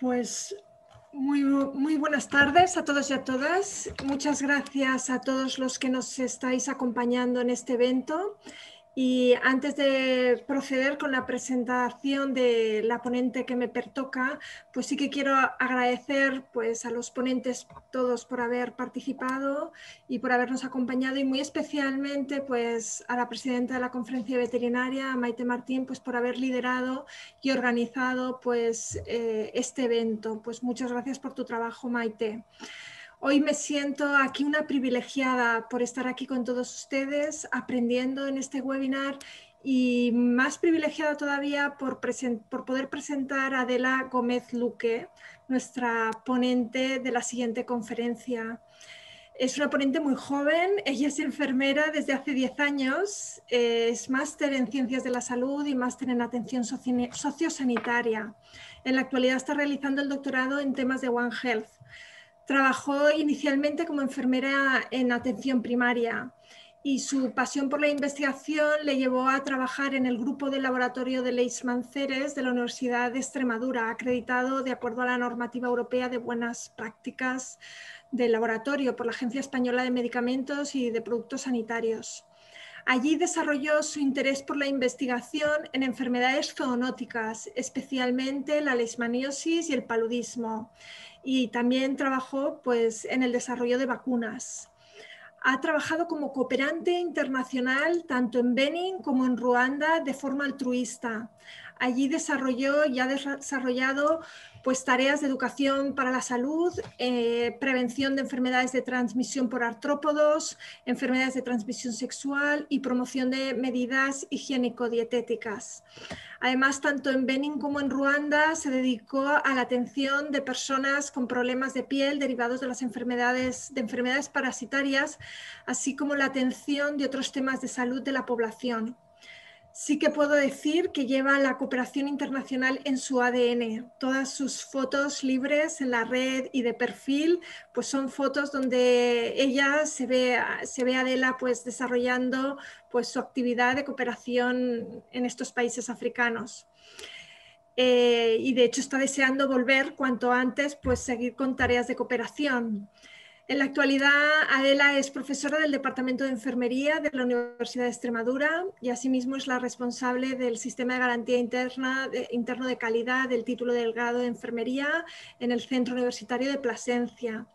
Pues muy, muy, buenas tardes a todos y a todas. Muchas gracias a todos los que nos estáis acompañando en este evento y antes de proceder con la presentación de la ponente que me pertoca, pues sí que quiero agradecer pues, a los ponentes todos por haber participado y por habernos acompañado y muy especialmente pues, a la presidenta de la conferencia veterinaria, Maite Martín, pues, por haber liderado y organizado pues, eh, este evento. Pues muchas gracias por tu trabajo, Maite. Hoy me siento aquí una privilegiada por estar aquí con todos ustedes aprendiendo en este webinar y más privilegiada todavía por, poder presentar a Adela Gómez Luque, nuestra ponente de la siguiente conferencia. Es una ponente muy joven, ella es enfermera desde hace 10 años, es máster en ciencias de la salud y máster en atención sociosanitaria. En la actualidad está realizando el doctorado en temas de One Health. Trabajó inicialmente como enfermera en atención primaria y su pasión por la investigación le llevó a trabajar en el grupo de laboratorio de Leis Manceres de la Universidad de Extremadura, acreditado de acuerdo a la normativa europea de buenas prácticas del laboratorio por la Agencia Española de Medicamentos y de Productos Sanitarios. Allí desarrolló su interés por la investigación en enfermedades zoonóticas, especialmente la leishmaniosis y el paludismo, y también trabajó pues, en el desarrollo de vacunas. Ha trabajado como cooperante internacional tanto en Benin como en Ruanda de forma altruista. Allí desarrolló y ha desarrollado pues, tareas de educación para la salud, eh, prevención de enfermedades de transmisión por artrópodos, enfermedades de transmisión sexual y promoción de medidas higiénico-dietéticas. Además, tanto en Benin como en Ruanda se dedicó a la atención de personas con problemas de piel derivados de las enfermedades, de enfermedades parasitarias, así como la atención de otros temas de salud de la población sí que puedo decir que lleva la cooperación internacional en su ADN. Todas sus fotos libres en la red y de perfil, pues son fotos donde ella se ve, se ve a Adela pues desarrollando pues su actividad de cooperación en estos países africanos. Eh, y de hecho está deseando volver cuanto antes, pues seguir con tareas de cooperación. En la actualidad, Adela es profesora del Departamento de Enfermería de la Universidad de Extremadura y asimismo es la responsable del Sistema de Garantía Interna, Interno de Calidad del título del grado de Enfermería en el Centro Universitario de Plasencia.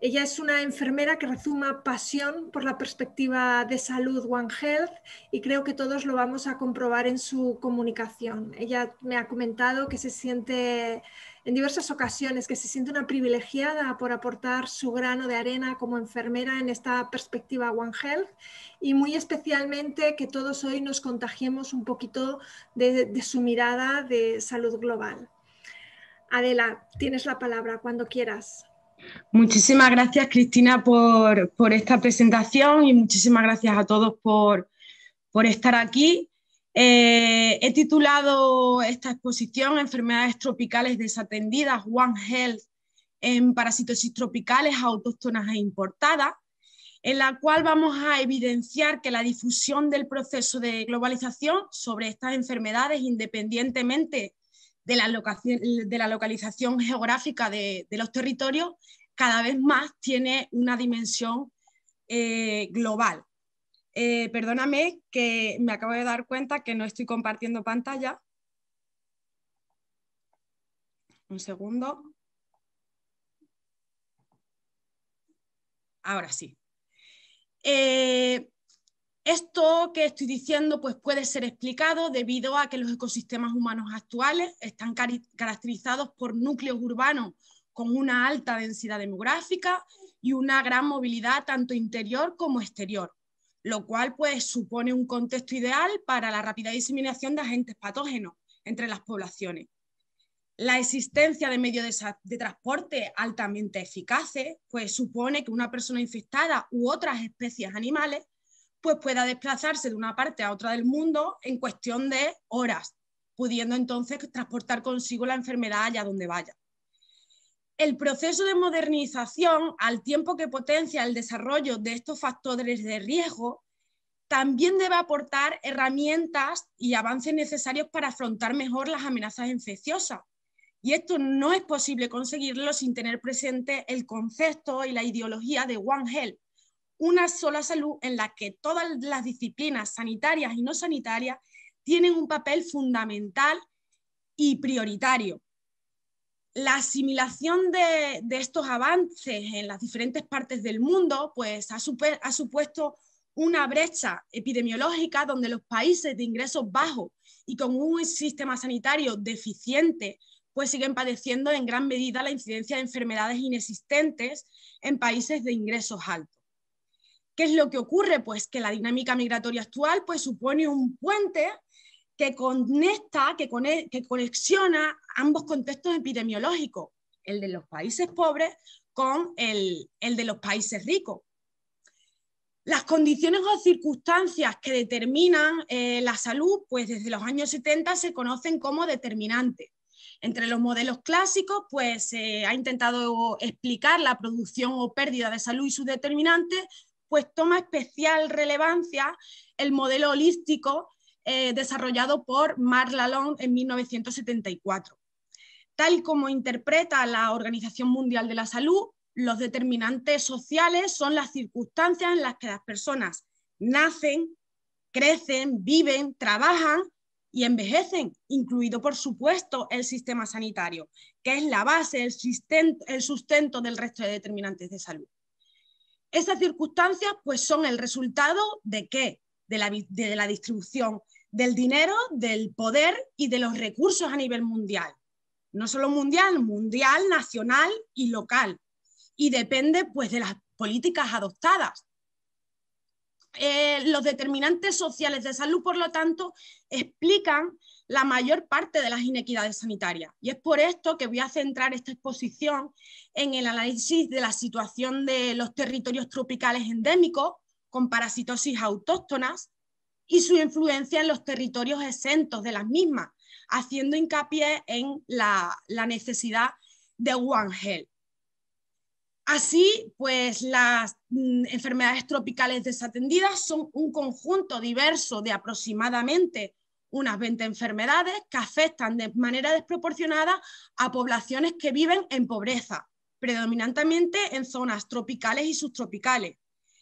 Ella es una enfermera que rezuma pasión por la perspectiva de salud One Health y creo que todos lo vamos a comprobar en su comunicación. Ella me ha comentado que se siente en diversas ocasiones, que se siente una privilegiada por aportar su grano de arena como enfermera en esta perspectiva One Health y muy especialmente que todos hoy nos contagiemos un poquito de, su mirada de salud global. Adela, tienes la palabra cuando quieras. Muchísimas gracias, Cristina, por, esta presentación y muchísimas gracias a todos por estar aquí. Eh, he titulado esta exposición Enfermedades tropicales desatendidas, One Health en parasitosis tropicales autóctonas e importadas, en la cual vamos a evidenciar que la difusión del proceso de globalización sobre estas enfermedades, independientemente de la, localización geográfica de, los territorios, cada vez más tiene una dimensión eh, global. Eh, perdóname que me acabo de dar cuenta que no estoy compartiendo pantalla. Un segundo. Ahora sí. Eh, esto que estoy diciendo pues, puede ser explicado debido a que los ecosistemas humanos actuales están caracterizados por núcleos urbanos con una alta densidad demográfica y una gran movilidad tanto interior como exterior lo cual pues, supone un contexto ideal para la rápida diseminación de agentes patógenos entre las poblaciones. La existencia de medios de, transporte altamente eficaces pues, supone que una persona infectada u otras especies animales pues, pueda desplazarse de una parte a otra del mundo en cuestión de horas, pudiendo entonces transportar consigo la enfermedad allá donde vaya el proceso de modernización, al tiempo que potencia el desarrollo de estos factores de riesgo, también debe aportar herramientas y avances necesarios para afrontar mejor las amenazas infecciosas. Y esto no es posible conseguirlo sin tener presente el concepto y la ideología de One Health, una sola salud en la que todas las disciplinas sanitarias y no sanitarias tienen un papel fundamental y prioritario la asimilación de, estos avances en las diferentes partes del mundo pues, ha, supuesto una brecha epidemiológica donde los países de ingresos bajos y con un sistema sanitario deficiente pues siguen padeciendo en gran medida la incidencia de enfermedades inexistentes en países de ingresos altos. ¿Qué es lo que ocurre? Pues que la dinámica migratoria actual pues, supone un puente que conecta, que, conexiona ambos contextos epidemiológicos, el de los países pobres con el, de los países ricos. Las condiciones o circunstancias que determinan eh, la salud, pues desde los años 70 se conocen como determinantes. Entre los modelos clásicos, pues se ha intentado explicar la producción o pérdida de salud y sus determinantes, pues toma especial relevancia el modelo holístico eh, desarrollado por Marlallon en 1974. Tal como interpreta la Organización Mundial de la Salud, los determinantes sociales son las circunstancias en las que las personas nacen, crecen, viven, trabajan y envejecen, incluido por supuesto el sistema sanitario, que es la base, el sustento, del resto de determinantes de salud. Esas circunstancias pues, son el resultado de qué? de la distribución del dinero, del poder y de los recursos a nivel mundial. No solo mundial, mundial, nacional y local. Y depende pues de las políticas adoptadas. Eh, los determinantes sociales de salud, por lo tanto, explican la mayor parte de las inequidades sanitarias. Y es por esto que voy a centrar esta exposición en el análisis de la situación de los territorios tropicales endémicos con parasitosis autóctonas, y su influencia en los territorios exentos de las mismas, haciendo hincapié en la, necesidad de One Health. Así, pues las mm, enfermedades tropicales desatendidas son un conjunto diverso de aproximadamente unas 20 enfermedades que afectan de manera desproporcionada a poblaciones que viven en pobreza, predominantemente en zonas tropicales y subtropicales.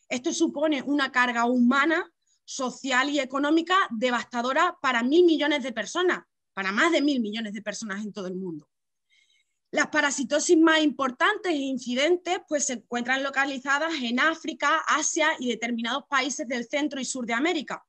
Esto supone una carga humana social y económica devastadora para mil millones de personas, para más de mil millones de personas en todo el mundo. Las parasitosis más importantes e incidentes pues, se encuentran localizadas en África, Asia y determinados países del centro y sur de América.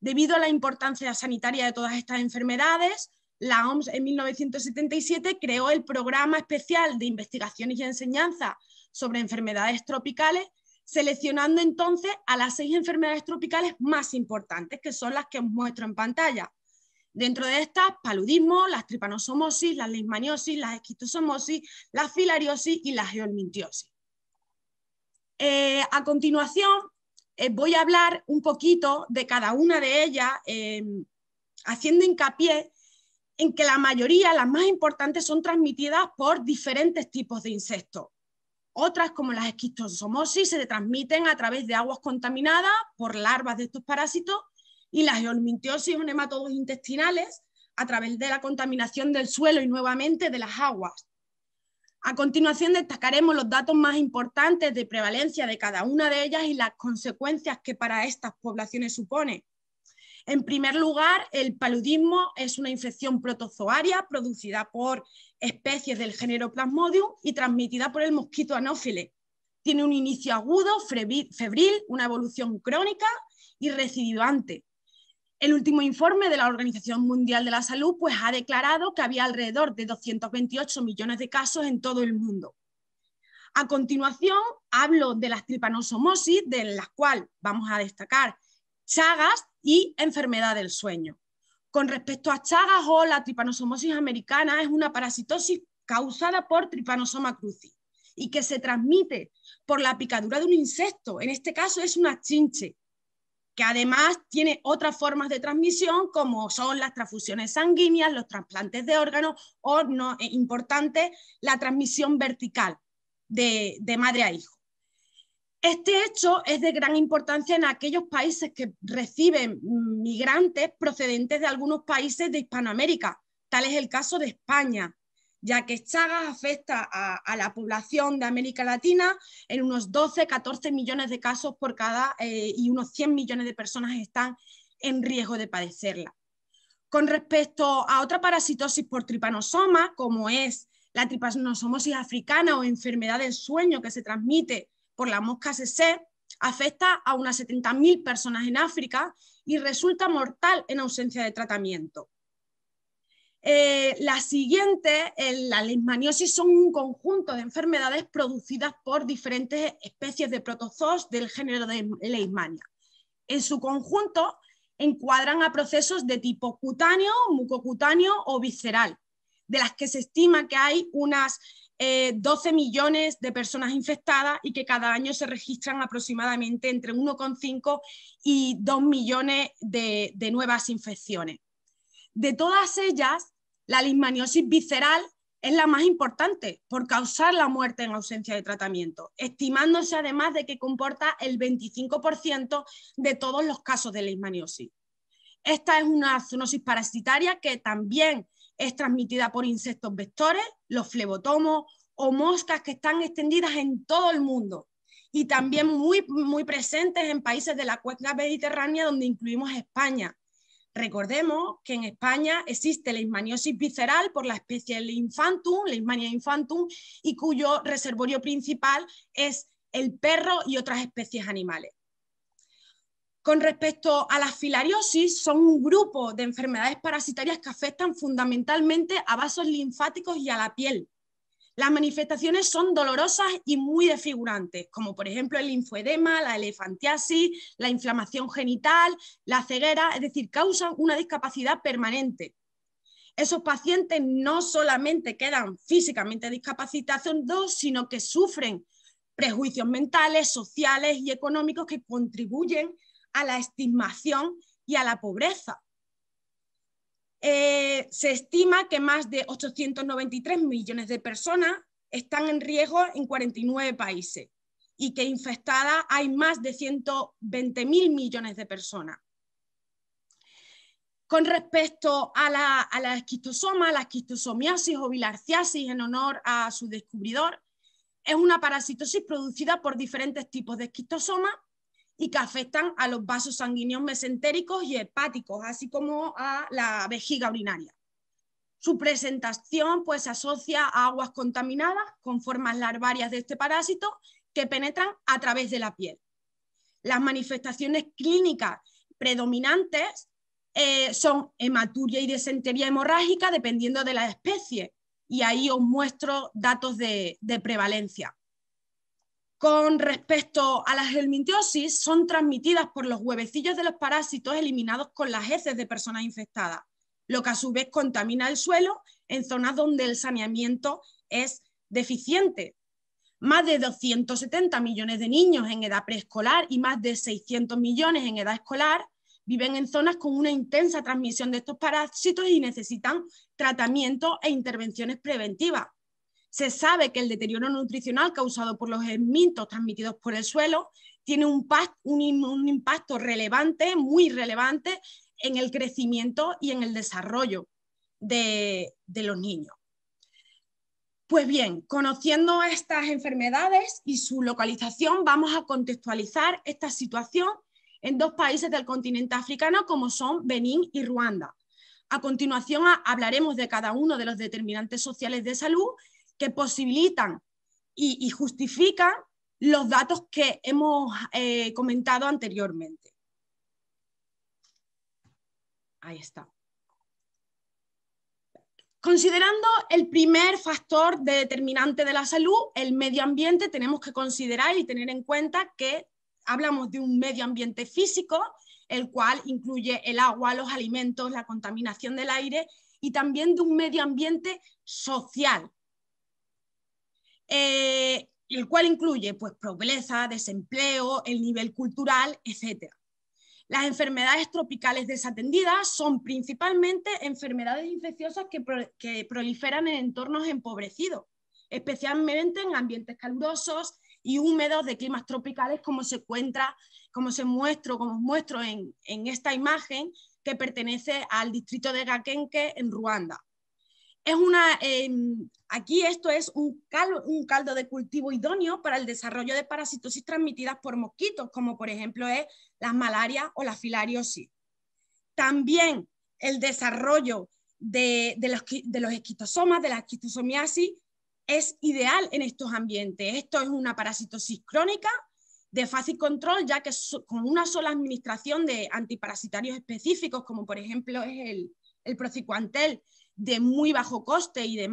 Debido a la importancia sanitaria de todas estas enfermedades, la OMS en 1977 creó el Programa Especial de Investigaciones y Enseñanza sobre Enfermedades Tropicales, seleccionando entonces a las seis enfermedades tropicales más importantes, que son las que os muestro en pantalla. Dentro de estas, paludismo, la tripanosomosis, la leishmaniosis, la esquitosomosis, la filariosis y la geolmintiosis. Eh, a continuación, eh, voy a hablar un poquito de cada una de ellas, eh, haciendo hincapié en que la mayoría, las más importantes, son transmitidas por diferentes tipos de insectos. Otras, como las esquistosomosis, se transmiten a través de aguas contaminadas por larvas de estos parásitos y la geolmintiosis o nematodos intestinales a través de la contaminación del suelo y nuevamente de las aguas. A continuación destacaremos los datos más importantes de prevalencia de cada una de ellas y las consecuencias que para estas poblaciones supone. En primer lugar, el paludismo es una infección protozoaria producida por especies del género Plasmodium y transmitida por el mosquito anófile. Tiene un inicio agudo, febril, una evolución crónica y recidivante. El último informe de la Organización Mundial de la Salud pues, ha declarado que había alrededor de 228 millones de casos en todo el mundo. A continuación, hablo de las tripanosomosis, de las cual vamos a destacar chagas y enfermedad del sueño. Con respecto a Chagas o la tripanosomosis americana, es una parasitosis causada por Trypanosoma cruzi y que se transmite por la picadura de un insecto. En este caso es una chinche, que además tiene otras formas de transmisión como son las transfusiones sanguíneas, los trasplantes de órganos o, no, importante, la transmisión vertical de madre a hijo. Este hecho es de gran importancia en aquellos países que reciben migrantes procedentes de algunos países de Hispanoamérica. Tal es el caso de España, ya que Chagas afecta a, la población de América Latina en unos 12-14 millones de casos por cada eh, y unos 100 millones de personas están en riesgo de padecerla. Con respecto a otra parasitosis por tripanosoma, como es la tripanosomosis africana o enfermedad del sueño que se transmite por la mosca CC, afecta a unas 70.000 personas en África y resulta mortal en ausencia de tratamiento. Eh, la siguiente, la leishmaniosis, son un conjunto de enfermedades producidas por diferentes especies de protozoos del género de leishmania. En su conjunto, encuadran a procesos de tipo cutáneo, mucocutáneo o visceral, de las que se estima que hay unas 12 eh, millones de personas infectadas y que cada año se registran aproximadamente entre 1,5 y 2 millones de, nuevas infecciones. De todas ellas, la lismaniosis visceral es la más importante por causar la muerte en ausencia de tratamiento, estimándose además de que comporta el 25% de todos los casos de leishmaniosis. Esta es una zoonosis parasitaria que también es transmitida por insectos vectores, los flebotomos o moscas que están extendidas en todo el mundo y también muy, muy presentes en países de la cuenca mediterránea donde incluimos España. Recordemos que en España existe la hismaniosis visceral por la especie Infantum, la Hismania infantum, y cuyo reservorio principal es el perro y otras especies animales. Con respecto a la filariosis, son un grupo de enfermedades parasitarias que afectan fundamentalmente a vasos linfáticos y a la piel. Las manifestaciones son dolorosas y muy desfigurantes, como por ejemplo el linfoedema, la elefantiasis, la inflamación genital, la ceguera, es decir, causan una discapacidad permanente. Esos pacientes no solamente quedan físicamente discapacitados, sino que sufren prejuicios mentales, sociales y económicos que contribuyen a la estimación y a la pobreza. Eh, se estima que más de 893 millones de personas están en riesgo en 49 países y que infectadas hay más de 120 mil millones de personas. Con respecto a la, a la esquistosoma, la esquistosomiasis o bilarciasis, en honor a su descubridor, es una parasitosis producida por diferentes tipos de esquistosoma y que afectan a los vasos sanguíneos mesentéricos y hepáticos, así como a la vejiga urinaria. Su presentación pues, se asocia a aguas contaminadas con formas larvarias de este parásito que penetran a través de la piel. Las manifestaciones clínicas predominantes eh, son hematuria y desentería hemorrágica dependiendo de la especie. Y ahí os muestro datos de prevalencia con respecto a las helmintiosis son transmitidas por los huevecillos de los parásitos eliminados con las heces de personas infectadas, lo que a su vez contamina el suelo en zonas donde el saneamiento es deficiente. Más de 270 millones de niños en edad preescolar y más de 600 millones en edad escolar viven en zonas con una intensa transmisión de estos parásitos y necesitan tratamiento e intervenciones preventivas se sabe que el deterioro nutricional causado por los esmintos transmitidos por el suelo tiene un, impacto relevante, muy relevante, en el crecimiento y en el desarrollo de, de los niños. Pues bien, conociendo estas enfermedades y su localización, vamos a contextualizar esta situación en dos países del continente africano como son Benín y Ruanda. A continuación hablaremos de cada uno de los determinantes sociales de salud que posibilitan y, justifican los datos que hemos eh, comentado anteriormente. Ahí está. Considerando el primer factor determinante de la salud, el medio ambiente, tenemos que considerar y tener en cuenta que hablamos de un medio ambiente físico, el cual incluye el agua, los alimentos, la contaminación del aire, y también de un medio ambiente social, eh, el cual incluye pues, pobreza, desempleo, el nivel cultural, etc. Las enfermedades tropicales desatendidas son principalmente enfermedades infecciosas que, proliferan en entornos empobrecidos, especialmente en ambientes calurosos y húmedos de climas tropicales, como se encuentra, como se muestra como muestro en, en esta imagen que pertenece al distrito de Gakenke en Ruanda una, em, aquí esto es un caldo, de cultivo idóneo para el desarrollo de parasitosis transmitidas por mosquitos, como por ejemplo es la malaria o la filariosis. También el desarrollo de, los, de esquistosomas, de la esquistosomiasis, es ideal en estos ambientes. Esto es una parasitosis crónica de fácil control, ya que con una sola administración de antiparasitarios específicos, como por ejemplo es el, el procicuantel, de muy bajo coste y de,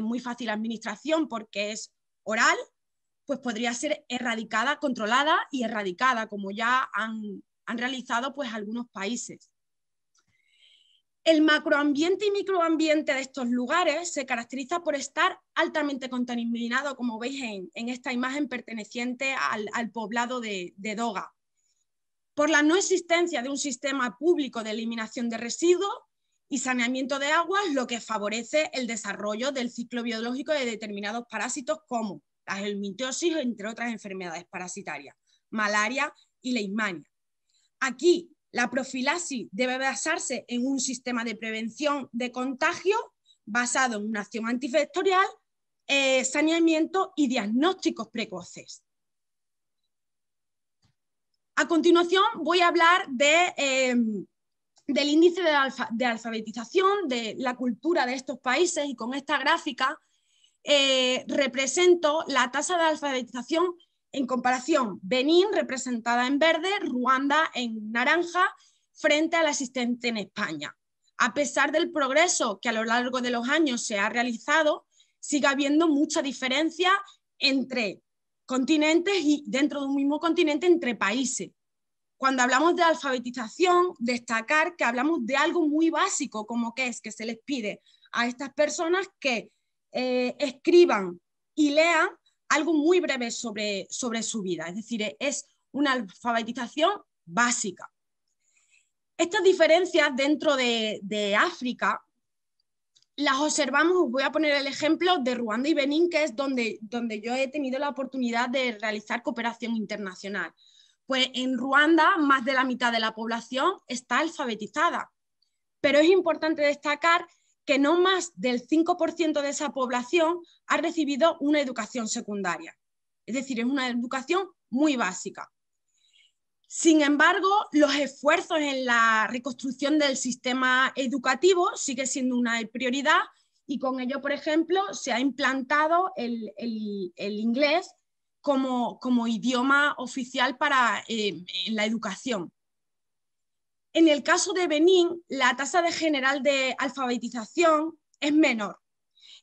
muy fácil administración porque es oral, pues podría ser erradicada, controlada y erradicada, como ya han, realizado pues, algunos países. El macroambiente y microambiente de estos lugares se caracteriza por estar altamente contaminado, como veis en, esta imagen perteneciente al, poblado de, Doga, por la no existencia de un sistema público de eliminación de residuos y saneamiento de aguas, lo que favorece el desarrollo del ciclo biológico de determinados parásitos como la helmintiosis, entre otras enfermedades parasitarias, malaria y leishmania. Aquí, la profilaxis debe basarse en un sistema de prevención de contagio basado en una acción antifectorial, eh, saneamiento y diagnósticos precoces. A continuación, voy a hablar de... Eh, del índice de, alfabetización de la cultura de estos países y con esta gráfica eh, represento la tasa de alfabetización en comparación, Benín representada en verde, Ruanda en naranja, frente a la existente en España. A pesar del progreso que a lo largo de los años se ha realizado, sigue habiendo mucha diferencia entre continentes y dentro de un mismo continente entre países. Cuando hablamos de alfabetización, destacar que hablamos de algo muy básico, como que es que se les pide a estas personas que eh, escriban y lean algo muy breve sobre, su vida, es decir, es una alfabetización básica. Estas diferencias dentro de, África las observamos, voy a poner el ejemplo de Ruanda y Benín, que es donde yo he tenido la oportunidad de realizar cooperación internacional. Pues en Ruanda más de la mitad de la población está alfabetizada, pero es importante destacar que no más del 5% de esa población ha recibido una educación secundaria. Es decir, es una educación muy básica. Sin embargo, los esfuerzos en la reconstrucción del sistema educativo sigue siendo una prioridad y con ello, por ejemplo, se ha implantado el inglés como, idioma oficial para eh, la educación. En el caso de Benín, la tasa de general de alfabetización es menor.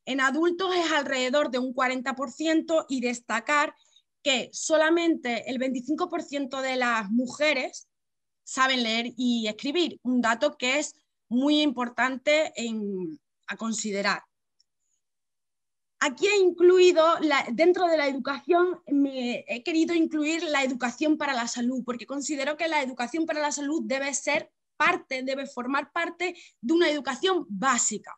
En adultos es alrededor de un 40% y destacar que solamente el 25% de las mujeres saben leer y escribir, un dato que es muy importante a considerar. Aquí he incluido, dentro de la educación, he querido incluir la educación para la salud, porque considero que la educación para la salud debe ser parte, debe formar parte de una educación básica.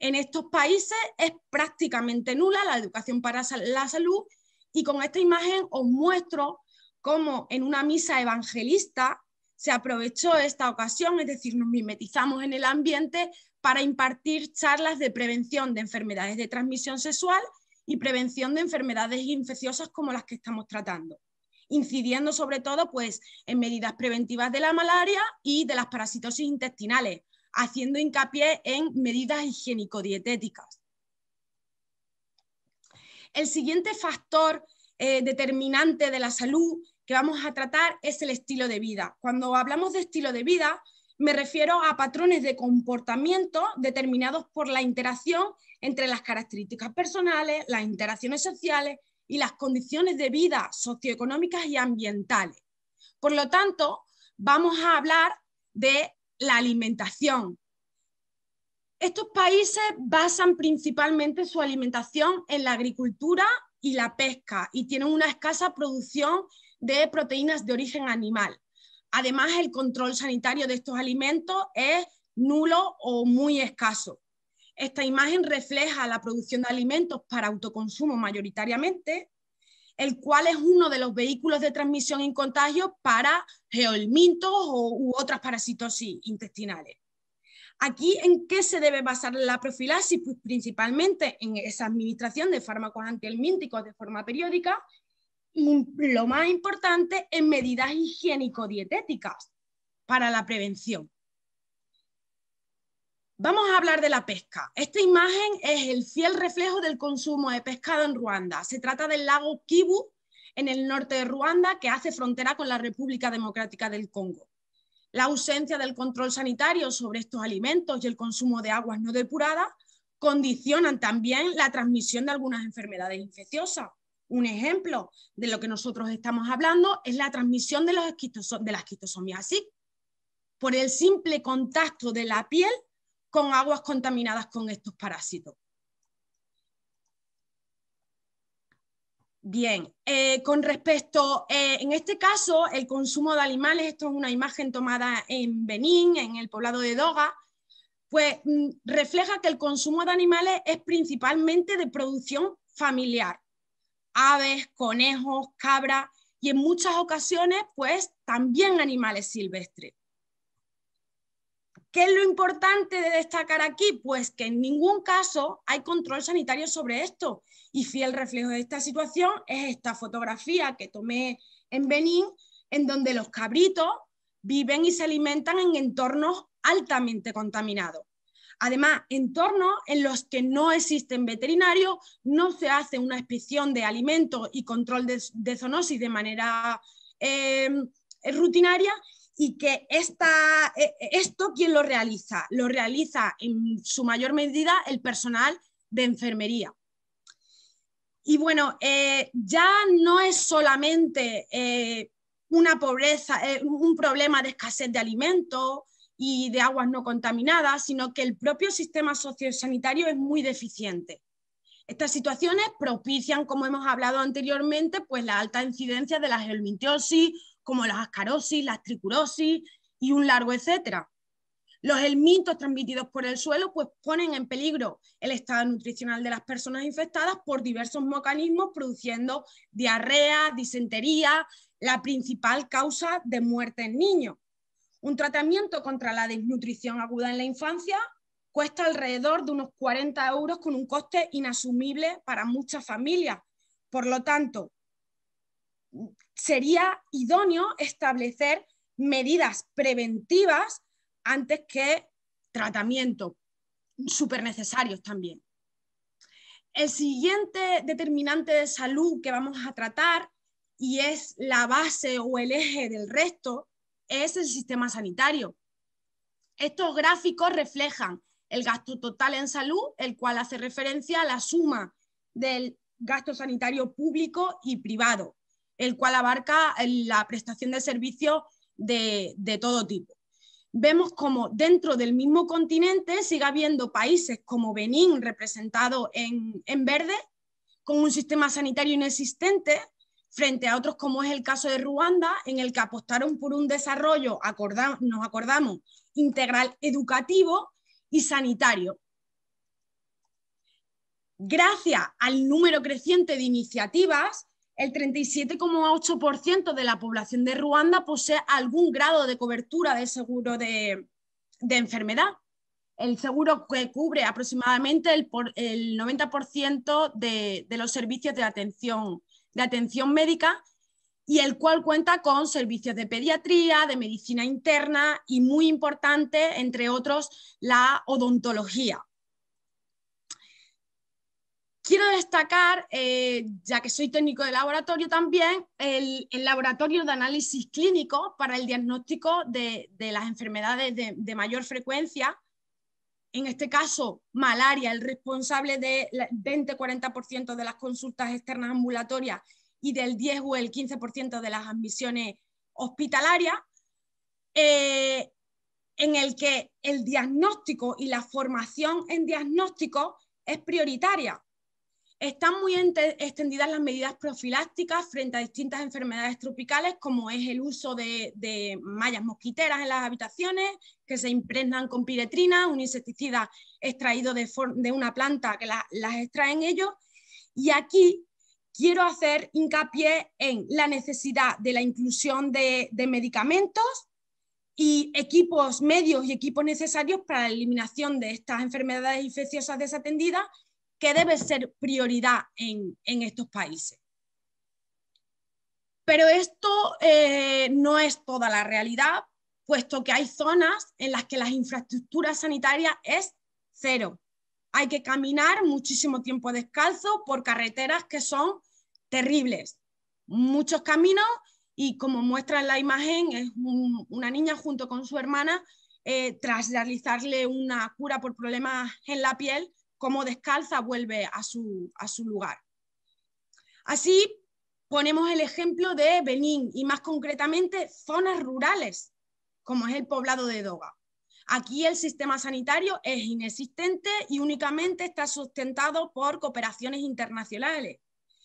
En estos países es prácticamente nula la educación para la salud y con esta imagen os muestro cómo en una misa evangelista se aprovechó esta ocasión, es decir, nos mimetizamos en el ambiente para impartir charlas de prevención de enfermedades de transmisión sexual y prevención de enfermedades infecciosas como las que estamos tratando, incidiendo sobre todo pues, en medidas preventivas de la malaria y de las parasitosis intestinales, haciendo hincapié en medidas higiénico-dietéticas. El siguiente factor eh, determinante de la salud que vamos a tratar es el estilo de vida. Cuando hablamos de estilo de vida, me refiero a patrones de comportamiento determinados por la interacción entre las características personales, las interacciones sociales y las condiciones de vida socioeconómicas y ambientales. Por lo tanto, vamos a hablar de la alimentación. Estos países basan principalmente su alimentación en la agricultura y la pesca y tienen una escasa producción de proteínas de origen animal. Además, el control sanitario de estos alimentos es nulo o muy escaso. Esta imagen refleja la producción de alimentos para autoconsumo mayoritariamente, el cual es uno de los vehículos de transmisión y contagio para geolmintos u otras parasitosis intestinales. Aquí, ¿en qué se debe basar la profilaxis? Pues principalmente en esa administración de fármacos antihelmínticos de forma periódica lo más importante en medidas higiénico-dietéticas para la prevención. Vamos a hablar de la pesca. Esta imagen es el fiel reflejo del consumo de pescado en Ruanda. Se trata del lago Kibu, en el norte de Ruanda, que hace frontera con la República Democrática del Congo. La ausencia del control sanitario sobre estos alimentos y el consumo de aguas no depuradas condicionan también la transmisión de algunas enfermedades infecciosas, un ejemplo de lo que nosotros estamos hablando es la transmisión de, los de las esquistosomiasis por el simple contacto de la piel con aguas contaminadas con estos parásitos. Bien, eh, con respecto, eh, en este caso, el consumo de animales, esto es una imagen tomada en Benín, en el poblado de Doga, pues mm, refleja que el consumo de animales es principalmente de producción familiar aves, conejos, cabras y en muchas ocasiones, pues también animales silvestres. ¿Qué es lo importante de destacar aquí? Pues que en ningún caso hay control sanitario sobre esto. Y fiel reflejo de esta situación es esta fotografía que tomé en Benín, en donde los cabritos viven y se alimentan en entornos altamente contaminados. Además, entornos en los que no existen veterinarios, no se hace una inspección de alimentos y control de, zoonosis de manera eh, rutinaria y que esta, eh, esto, ¿quién lo realiza? Lo realiza en su mayor medida el personal de enfermería. Y bueno, eh, ya no es solamente una pobreza, un problema de escasez de alimentos y de aguas no contaminadas, sino que el propio sistema sociosanitario es muy deficiente. Estas situaciones propician, como hemos hablado anteriormente, pues la alta incidencia de las helmintiosis, como las ascarosis, las tricurosis y un largo etcétera. Los helmintos transmitidos por el suelo pues, ponen en peligro el estado nutricional de las personas infectadas por diversos mecanismos, produciendo diarrea, disentería, la principal causa de muerte en niños. Un tratamiento contra la desnutrición aguda en la infancia cuesta alrededor de unos 40 euros con un coste inasumible para muchas familias. Por lo tanto, sería idóneo establecer medidas preventivas antes que tratamientos súper necesarios también. El siguiente determinante de salud que vamos a tratar y es la base o el eje del resto, es el sistema sanitario. Estos gráficos reflejan el gasto total en salud, el cual hace referencia a la suma del gasto sanitario público y privado, el cual abarca eh, la prestación de servicios de, todo tipo. Vemos como dentro del mismo continente sigue habiendo países como Benín, representado en verde, con un sistema sanitario inexistente, frente a otros como es el caso de Ruanda, en el que apostaron por un desarrollo, nos acordamos, integral educativo y sanitario. Gracias al número creciente de iniciativas, el 37,8% de la población de Ruanda posee algún grado de cobertura de seguro de, enfermedad. El seguro que cubre aproximadamente el, 90% de los servicios de atención de atención médica y el cual cuenta con servicios de pediatría, de medicina interna y muy importante, entre otros, la odontología. Quiero destacar, eh, ya que soy técnico de laboratorio también, el, laboratorio de análisis clínico para el diagnóstico de, las enfermedades de, de mayor frecuencia, en este caso malaria, el responsable del 20-40% de las consultas externas ambulatorias y del 10 o el 15% de las admisiones hospitalarias, eh, en el que el diagnóstico y la formación en diagnóstico es prioritaria. Están muy extendidas las medidas profilácticas frente a distintas enfermedades tropicales, como es el uso de, mallas mosquiteras en las habitaciones, que se impregnan con piretrina, un insecticida extraído de, una planta que las extraen ellos. Y aquí quiero hacer hincapié en la necesidad de la inclusión de medicamentos y equipos medios y equipos necesarios para la eliminación de estas enfermedades infecciosas desatendidas debe ser prioridad en, estos países. Pero esto eh, no es toda la realidad, puesto que hay zonas en las que la infraestructura sanitaria es cero. Hay que caminar muchísimo tiempo descalzo por carreteras que son terribles. Muchos caminos y como muestra en la imagen, es una niña junto con su hermana, eh, tras realizarle una cura por problemas en la piel, como descalza vuelve a su, lugar. Así ponemos el ejemplo de Benín y más concretamente zonas rurales, como es el poblado de Doga. Aquí el sistema sanitario es inexistente y únicamente está sustentado por cooperaciones internacionales.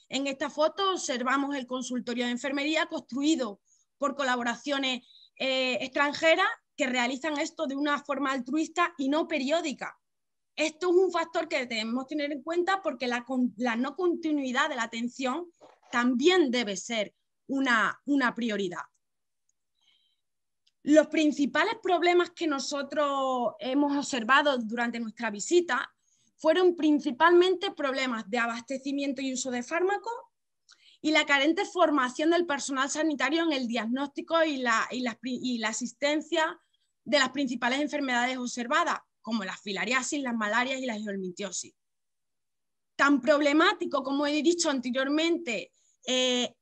En esta foto observamos el consultorio de enfermería construido por colaboraciones eh, extranjeras que realizan esto de una forma altruista y no periódica, esto es un factor que debemos tener en cuenta porque la, no continuidad de la atención también debe ser una, prioridad. Los principales problemas que nosotros hemos observado durante nuestra visita fueron principalmente problemas de abastecimiento y uso de fármacos y la carente formación del personal sanitario en el diagnóstico y la asistencia de las principales enfermedades observadas, como la filariasis, las malarias y la geolmintiosis. Tan problemático como he dicho anteriormente eh,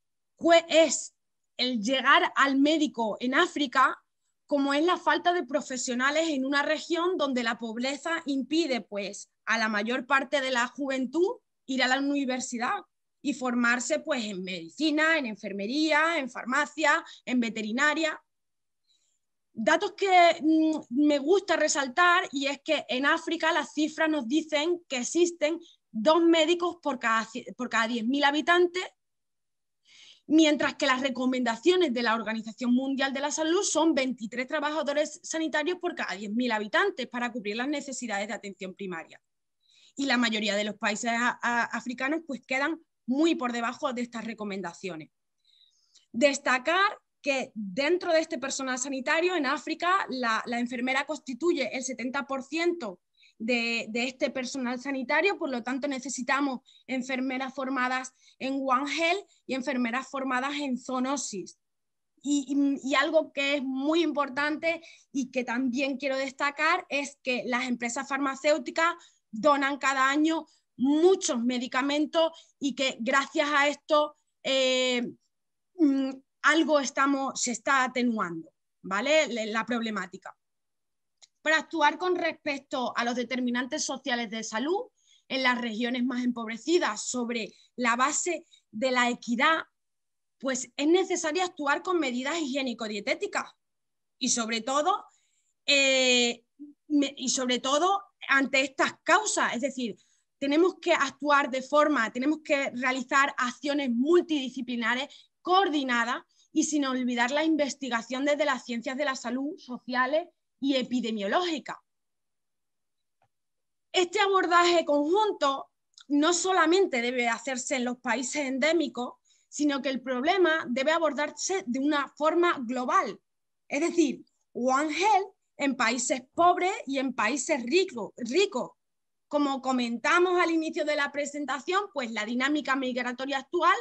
es el llegar al médico en África como es la falta de profesionales en una región donde la pobreza impide pues a la mayor parte de la juventud ir a la universidad y formarse pues en medicina, en enfermería, en farmacia, en veterinaria. Datos que mm, me gusta resaltar y es que en África las cifras nos dicen que existen dos médicos por cada, por cada 10.000 habitantes, mientras que las recomendaciones de la Organización Mundial de la Salud son 23 trabajadores sanitarios por cada 10.000 habitantes para cubrir las necesidades de atención primaria. Y la mayoría de los países africanos pues quedan muy por debajo de estas recomendaciones. Destacar que dentro de este personal sanitario en África la, enfermera constituye el 70% de, este personal sanitario, por lo tanto necesitamos enfermeras formadas en One y enfermeras formadas en zoonosis. Y, algo que es muy importante y que también quiero destacar es que las empresas farmacéuticas donan cada año muchos medicamentos y que gracias a esto eh, mm, algo estamos, se está atenuando, ¿vale? La problemática. Para actuar con respecto a los determinantes sociales de salud en las regiones más empobrecidas sobre la base de la equidad, pues es necesario actuar con medidas higiénico-dietéticas y sobre todo eh, y sobre todo ante estas causas, es decir, tenemos que actuar de forma, tenemos que realizar acciones multidisciplinares coordinada y sin olvidar la investigación desde las ciencias de la salud, sociales y epidemiológica. Este abordaje conjunto no solamente debe hacerse en los países endémicos, sino que el problema debe abordarse de una forma global, es decir, One Health en países pobres y en países ricos. Como comentamos al inicio de la presentación, pues la dinámica migratoria actual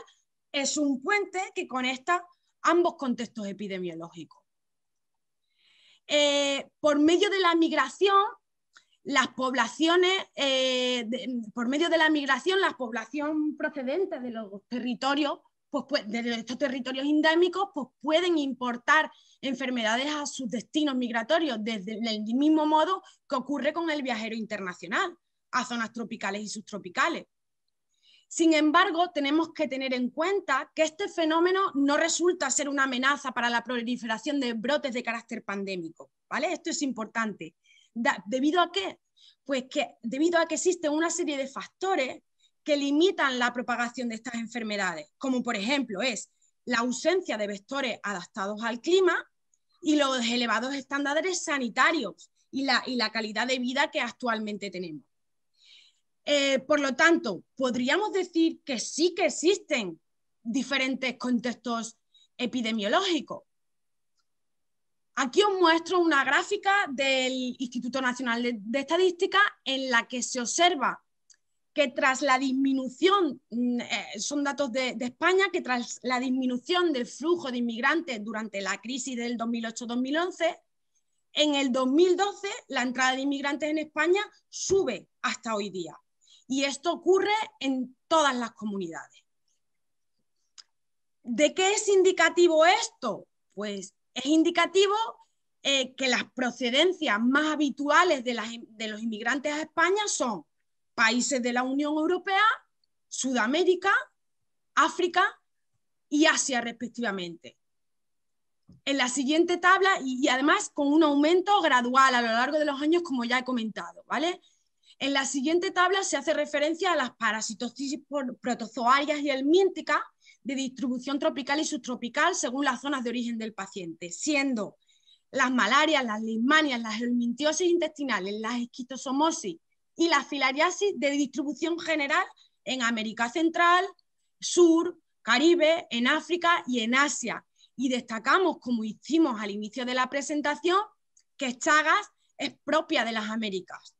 es un puente que conecta ambos contextos epidemiológicos. Eh, por medio de la migración, las poblaciones, procedentes eh, de, por medio de la migración, la población procedente de los territorios, pues, pues, de estos territorios endémicos, pues pueden importar enfermedades a sus destinos migratorios, desde el mismo modo que ocurre con el viajero internacional, a zonas tropicales y subtropicales. Sin embargo, tenemos que tener en cuenta que este fenómeno no resulta ser una amenaza para la proliferación de brotes de carácter pandémico. ¿vale? Esto es importante. ¿Debido a qué? Pues que debido a que existen una serie de factores que limitan la propagación de estas enfermedades, como por ejemplo es la ausencia de vectores adaptados al clima y los elevados estándares sanitarios y la calidad de vida que actualmente tenemos. Eh, por lo tanto, podríamos decir que sí que existen diferentes contextos epidemiológicos. Aquí os muestro una gráfica del Instituto Nacional de, Estadística en la que se observa que tras la disminución, mm, eh, son datos de, de, España, que tras la disminución del flujo de inmigrantes durante la crisis del 2008-2011, en el 2012 la entrada de inmigrantes en España sube hasta hoy día. Y esto ocurre en todas las comunidades. ¿De qué es indicativo esto? Pues es indicativo eh, que las procedencias más habituales de, los inmigrantes a España son países de la Unión Europea, Sudamérica, África y Asia respectivamente. En la siguiente tabla, y, y además con un aumento gradual a lo largo de los años, como ya he comentado, ¿vale? En la siguiente tabla se hace referencia a las parasitosis protozoarias y helmínticas de distribución tropical y subtropical según las zonas de origen del paciente, siendo las malarias, las leishmanias, las helmintiosis intestinales, las esquistosomosis y la filariasis de distribución general en América Central, Sur, Caribe, en África y en Asia. Y destacamos, como hicimos al inicio de la presentación, que Chagas es propia de las Américas.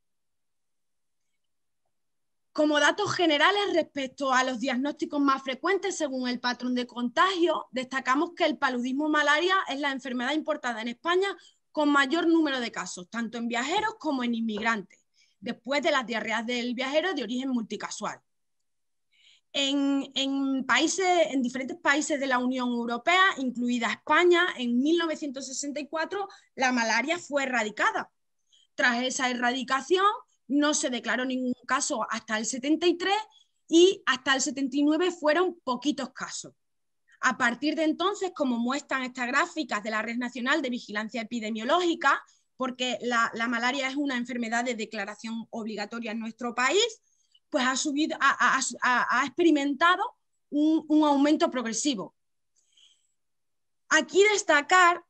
Como datos generales respecto a los diagnósticos más frecuentes según el patrón de contagio, destacamos que el paludismo malaria es la enfermedad importada en España con mayor número de casos, tanto en viajeros como en inmigrantes, después de las diarreas del viajero de origen multicasual. En, en diferentes países de la Unión Europea, incluida España, en 1964 la malaria fue erradicada. Tras esa erradicación, no se declaró ningún caso hasta el 73 y hasta el 79 fueron poquitos casos. A partir de entonces, como muestran estas gráficas de la Red Nacional de Vigilancia Epidemiológica, porque la, malaria es una enfermedad de declaración obligatoria en nuestro país, pues ha, subido, experimentado un, un aumento progresivo. Aquí destacar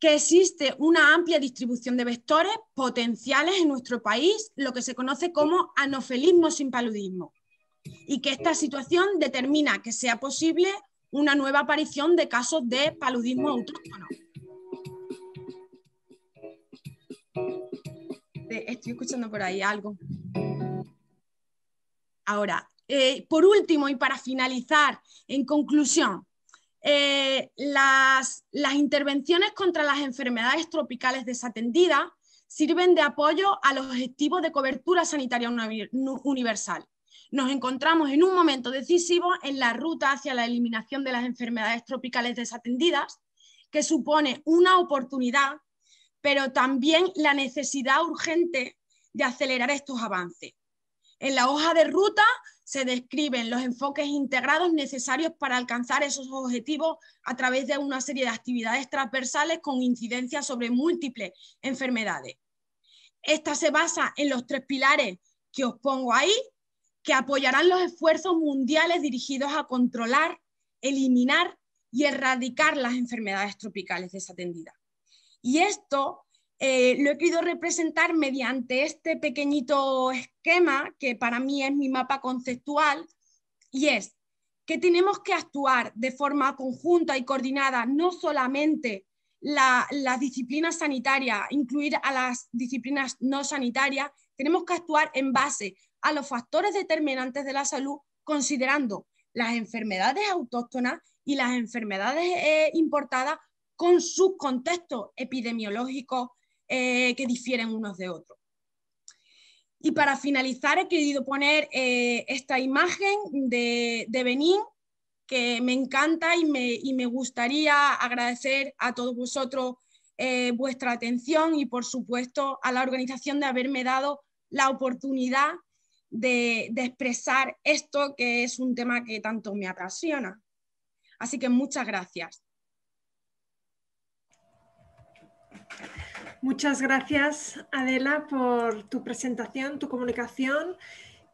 que existe una amplia distribución de vectores potenciales en nuestro país, lo que se conoce como anofelismo sin paludismo, y que esta situación determina que sea posible una nueva aparición de casos de paludismo autóctono. Eh, estoy escuchando por ahí algo. Ahora, eh, por último y para finalizar, en conclusión, eh, las, las intervenciones contra las enfermedades tropicales desatendidas sirven de apoyo a los objetivos de cobertura sanitaria universal. Nos encontramos en un momento decisivo en la ruta hacia la eliminación de las enfermedades tropicales desatendidas, que supone una oportunidad, pero también la necesidad urgente de acelerar estos avances. En la hoja de ruta se describen los enfoques integrados necesarios para alcanzar esos objetivos a través de una serie de actividades transversales con incidencia sobre múltiples enfermedades. Esta se basa en los tres pilares que os pongo ahí, que apoyarán los esfuerzos mundiales dirigidos a controlar, eliminar y erradicar las enfermedades tropicales desatendidas. Y esto eh, lo he querido representar mediante este pequeñito esquema que para mí es mi mapa conceptual y es que tenemos que actuar de forma conjunta y coordinada, no solamente las disciplinas sanitarias, incluir a las disciplinas no sanitarias, tenemos que actuar en base a los factores determinantes de la salud, considerando las enfermedades autóctonas y las enfermedades eh, importadas con sus contextos epidemiológicos, eh, que difieren unos de otros. Y para finalizar, he querido poner eh, esta imagen de, de, Benín, que me encanta y me, gustaría agradecer a todos vosotros eh, vuestra atención y, por supuesto, a la organización de haberme dado la oportunidad de, de expresar esto, que es un tema que tanto me apasiona. Así que muchas gracias. Muchas gracias, Adela, por tu presentación, tu comunicación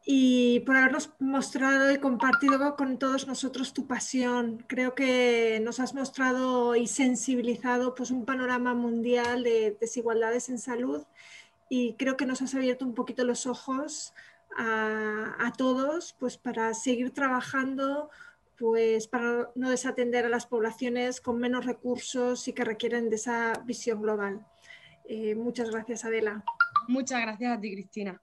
y por habernos mostrado y compartido con todos nosotros tu pasión. Creo que nos has mostrado y sensibilizado pues, un panorama mundial de desigualdades en salud y creo que nos has abierto un poquito los ojos a, todos pues, para seguir trabajando pues para no desatender a las poblaciones con menos recursos y que requieren de esa visión global. Eh, muchas gracias, Adela. Muchas gracias a ti, Cristina.